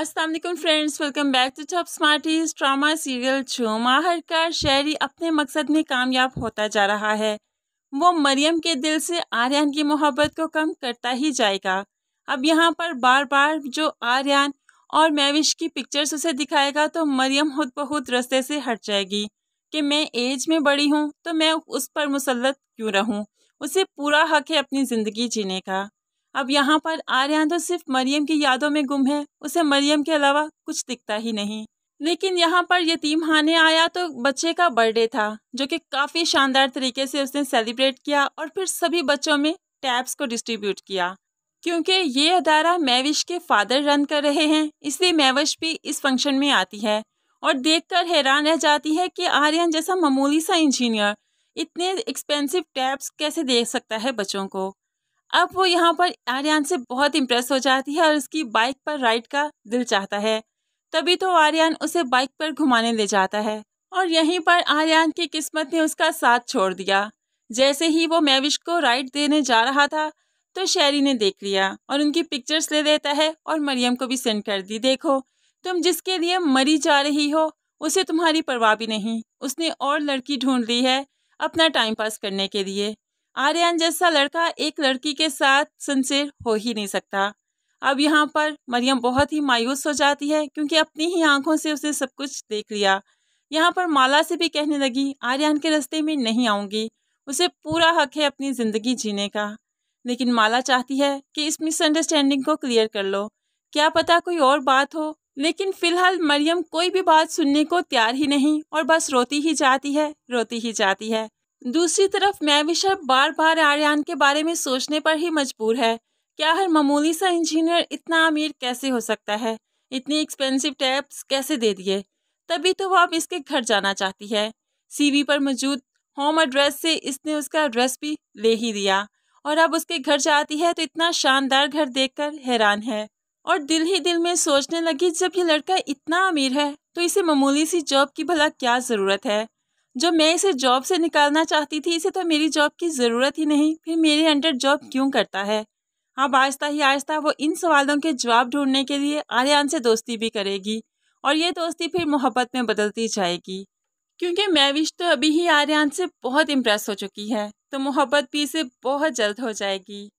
Aslam friends welcome back to top smarties drama serial छो माहर का शहरी अपने मकसद में कामयाब होता जा रहा है वो मरियम के दिल से आर्यन की मोहब्बत को कम करता ही जाएगा अब यहाँ पर बार बार जो आर्यन और मैविश की पिक्चर्स उसे दिखाएगा तो मरियम खुद बहुत रस्ते से हट जाएगी कि मैं एज में बड़ी हूँ तो मैं उस पर मुसलत क्यों रहूँ उसे पूरा हक है अपनी ज़िंदगी जीने का अब यहाँ पर आर्यन तो सिर्फ मरियम की यादों में गुम है उसे मरियम के अलावा कुछ दिखता ही नहीं लेकिन यहाँ पर यतीम खाने आया तो बच्चे का बर्थडे था जो कि काफ़ी शानदार तरीके से उसने सेलिब्रेट किया और फिर सभी बच्चों में टैब्स को डिस्ट्रीब्यूट किया क्योंकि ये अदारा मैविश के फादर रन कर रहे हैं इसलिए मैविश भी इस फंक्शन में आती है और देखकर हैरान रह जाती है कि आर्यन जैसा मामूली सा इंजीनियर इतने एक्सपेंसिव टैब्स कैसे दे सकता है बच्चों को अब वो यहाँ पर आर्यन से बहुत इम्प्रेस हो जाती है और उसकी बाइक पर राइड का दिल चाहता है तभी तो आर्यन उसे बाइक पर घुमाने ले जाता है और यहीं पर आर्यन की किस्मत ने उसका साथ छोड़ दिया जैसे ही वो मैविश को राइड देने जा रहा था तो शेरी ने देख लिया और उनकी पिक्चर्स ले लेता है और मरियम को भी सेंड कर दी देखो तुम जिसके लिए मरी जा रही हो उसे तुम्हारी परवाह भी नहीं उसने और लड़की ढूंढ ली है अपना टाइम पास करने के लिए आर्यन जैसा लड़का एक लड़की के साथ सिंसेर हो ही नहीं सकता अब यहाँ पर मरियम बहुत ही मायूस हो जाती है क्योंकि अपनी ही आंखों से उसने सब कुछ देख लिया यहाँ पर माला से भी कहने लगी आर्यन के रास्ते में नहीं आऊँगी उसे पूरा हक है अपनी ज़िंदगी जीने का लेकिन माला चाहती है कि इस मिसअंडरस्टैंडिंग को क्लियर कर लो क्या पता कोई और बात हो लेकिन फिलहाल मरियम कोई भी बात सुनने को तैयार ही नहीं और बस रोती ही जाती है रोती ही जाती है दूसरी तरफ मैं विषय बार बार आर्यन के बारे में सोचने पर ही मजबूर है क्या हर मामूली सा इंजीनियर इतना अमीर कैसे हो सकता है इतनी एक्सपेंसिव टैब्स कैसे दे दिए तभी तो वह अब इसके घर जाना चाहती है सीवी पर मौजूद होम एड्रेस से इसने उसका एड्रेस भी ले ही दिया और अब उसके घर जाती है तो इतना शानदार घर देखकर हैरान है और दिल ही दिल में सोचने लगी जब ये लड़का इतना अमीर है तो इसे मामूली सी जॉब की भला क्या ज़रूरत है जो मैं इसे जॉब से निकालना चाहती थी इसे तो मेरी जॉब की ज़रूरत ही नहीं फिर मेरे अंडर जॉब क्यों करता है अब आहिस्ता ही आहिस्ता वो इन सवालों के जवाब ढूंढने के लिए आर्यन से दोस्ती भी करेगी और ये दोस्ती फिर मोहब्बत में बदलती जाएगी क्योंकि मैविश तो अभी ही आर्यन से बहुत इम्प्रेस हो चुकी है तो मोहब्बत भी इसे बहुत जल्द हो जाएगी